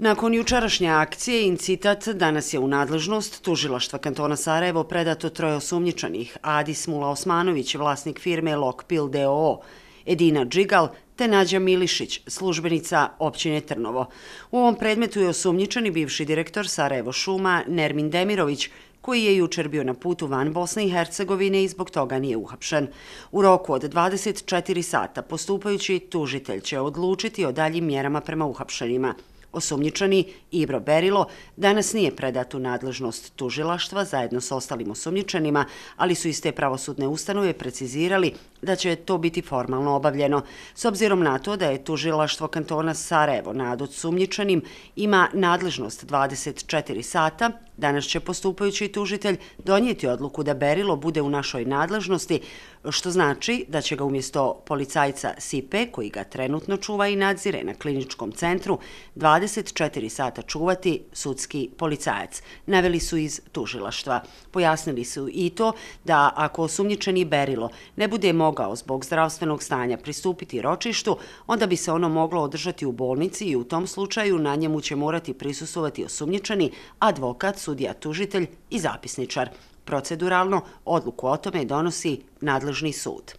Nakon jučerašnje akcije, incitat danas je u nadležnost tužilaštva kantona Sarajevo predato troje osumnjičanih, Adis Mula Osmanović, vlasnik firme Lokpil DOO, Edina Džigal, te Nađa Milišić, službenica općine Trnovo. U ovom predmetu je osumnjičani bivši direktor Sarajevo Šuma, Nermin Demirović, koji je jučer bio na putu van Bosne i Hercegovine i zbog toga nije uhapšen. U roku od 24 sata postupajući tužitelj će odlučiti o daljim mjerama prema uhapšenima. Osumnjičani Ibro Berilo danas nije predat u nadležnost tužilaštva zajedno sa ostalim osumnjičanima, ali su iste pravosudne ustanove precizirali da će to biti formalno obavljeno. S obzirom na to da je tužilaštvo kantona Sarajevo nad osumnjičanim ima nadležnost 24 sata, danas će postupajući tužitelj donijeti odluku da Berilo bude u našoj nadležnosti, što znači da će ga umjesto policajca Sipe, koji ga trenutno čuva i nadzire na kliničkom centru, 24 sata čuvati sudski policajac. Naveli su iz tužilaštva. Pojasnili su i to da ako osumnjičeni Berilo ne bude mogao zbog zdravstvenog stanja pristupiti ročištu, onda bi se ono moglo održati u bolnici i u tom slučaju na njemu će morati prisusovati osumnjičeni advokat, sudija, tužitelj i zapisničar. Proceduralno odluku o tome donosi nadležni sud.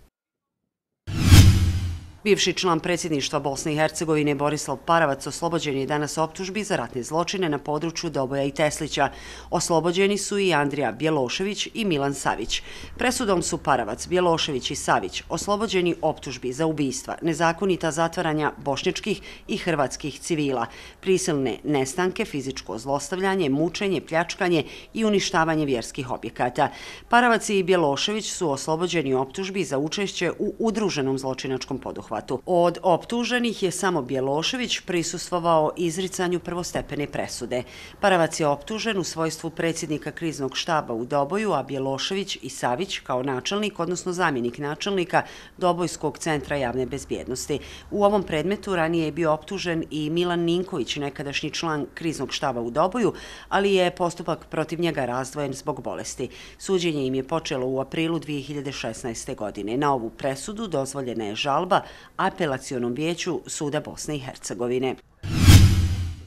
Bivši član predsjedništva Bosne i Hercegovine Borislav Paravac oslobođen je danas optužbi za ratne zločine na području Doboja i Teslića. Oslobođeni su i Andrija Bjelošević i Milan Savić. Presudom su Paravac, Bjelošević i Savić oslobođeni optužbi za ubijstva, nezakonita zatvaranja bošnječkih i hrvatskih civila, prisilne nestanke, fizičko zlostavljanje, mučenje, pljačkanje i uništavanje vjerskih objekata. Paravac i Bjelošević su oslobođeni optužbi za učešće u udruženom zločinačkom poduhvatu pothvatu. Od optuženih je samo Bjelošević prisustvovao izricanju prvostepene presude. Paravac je optužen u svojstvu predsjednika kriznog štaba u Doboju, a Bjelošević i Savić kao načelnik, odnosno zamjenik načelnika Dobojskog centra javne bezbjednosti. U ovom predmetu ranije je bio optužen i Milan Ninković, nekadašnji član kriznog štaba u Doboju, ali je postupak protiv njega razdvojen zbog bolesti. Suđenje im je počelo u aprilu 2016. godine. Na ovu presudu dozvoljena je žalba, apelacionom vijeću Suda Bosne i Hercegovine.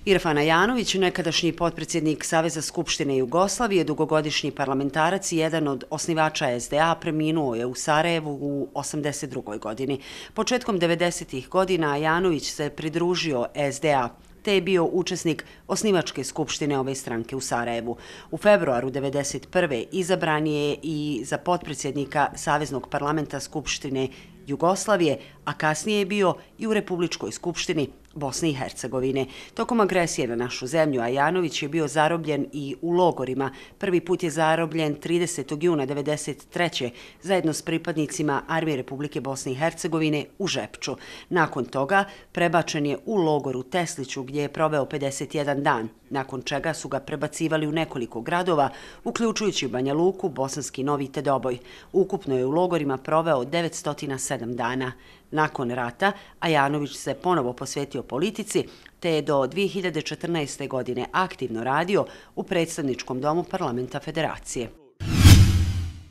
Irfana Janović, nekadašnji potpredsjednik Saveza Skupštine Jugoslavije, dugogodišnji parlamentarac i jedan od osnivača SDA, preminuo je u Sarajevu u 82. godini. Početkom 90. godina Janović se pridružio SDA, te je bio učesnik osnivačke skupštine ove stranke u Sarajevu. U februaru 1991. izabran je i za potpredsjednika Saveznog parlamenta Skupštine Jugoslavije Jugoslavije, a kasnije je bio i u Republičkoj skupštini Bosne i Hercegovine. Tokom agresije na našu zemlju, Ajanović je bio zarobljen i u logorima. Prvi put je zarobljen 30. juna 1993. zajedno s pripadnicima Armije Republike Bosne i Hercegovine u Žepču. Nakon toga prebačen je u logoru Tesliću gdje je proveo 51 dan, nakon čega su ga prebacivali u nekoliko gradova, uključujući Banja Luku, Bosanski Novi Tedoboj. Ukupno je u logorima proveo 907 dana. Nakon rata, Ajanović se ponovo posvetio politici, te je do 2014. godine aktivno radio u predstavničkom domu parlamenta federacije.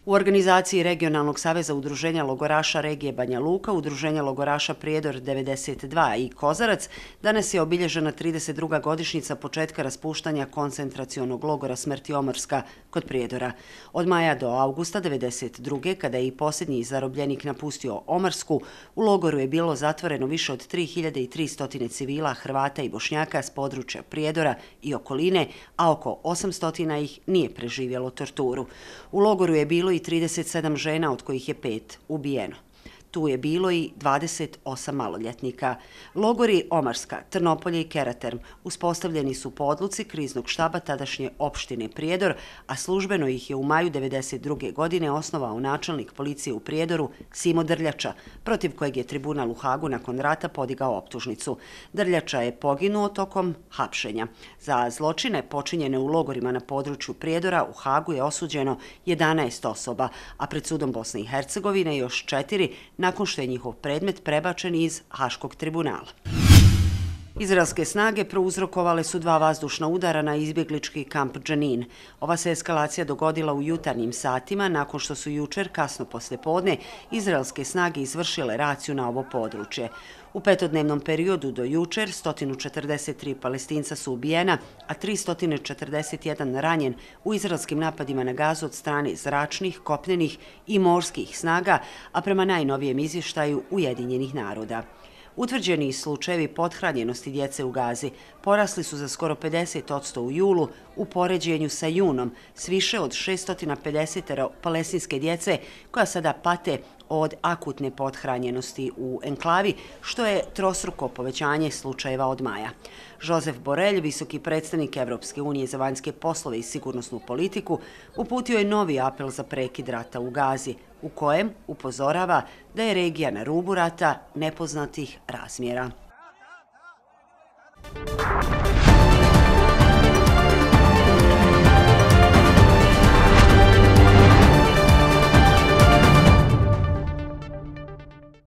U organizaciji Regionalnog saveza udruženja logoraša regije Banja Luka, udruženja logoraša Prijedor 92 i Kozarac, danas je obilježena 32. godišnjica početka raspuštanja koncentracionog logora Smrti Omarska kod Prijedora. Od maja do augusta 92. kada je i posljednji zarobljenik napustio Omarsku, u logoru je bilo zatvoreno više od 3300 civila Hrvata i Bošnjaka s područja Prijedora i okoline, a oko 800 ih nije preživjelo torturu. U logoru je bilo i 37 žena, od kojih je pet ubijeno tu je bilo i 28 maloljetnika. Logori Omarska, Trnopolje i Keraterm uspostavljeni su po odluci kriznog štaba tadašnje opštine Prijedor, a službeno ih je u maju 1992. godine osnovao načelnik policije u Prijedoru Simo Drljača, protiv kojeg je tribunal u Hagu nakon rata podigao optužnicu. Drljača je poginuo tokom hapšenja. Za zločine počinjene u logorima na području Prijedora u Hagu je osuđeno 11 osoba, a pred sudom Bosne i Hercegovine još četiri nakon što je njihov predmet prebačen iz Haškog tribunala. Izraelske snage prouzrokovale su dva vazdušna udara na izbjeglički kamp Džanin. Ova se eskalacija dogodila u jutarnjim satima nakon što su jučer, kasno posle podne, izraelske snage izvršile raciju na ovo područje. U petodnevnom periodu do jučer 143 palestinca su ubijena, a 341 ranjen u izraelskim napadima na gazu od strane zračnih, kopnenih i morskih snaga, a prema najnovijem izvještaju Ujedinjenih naroda. Utvrđeni slučajevi podhranjenosti djece u gazi porasli su za skoro 50% u julu u poređenju sa junom s više od 650 palestinske djece koja sada pate od akutne podhranjenosti u enklavi, što je trosruko povećanje slučajeva od maja. Žozef Borelj, visoki predstavnik Evropske unije za vanjske poslove i sigurnosnu politiku, uputio je novi apel za prekid rata u Gazi, u kojem upozorava da je regija na rubu rata nepoznatih razmjera.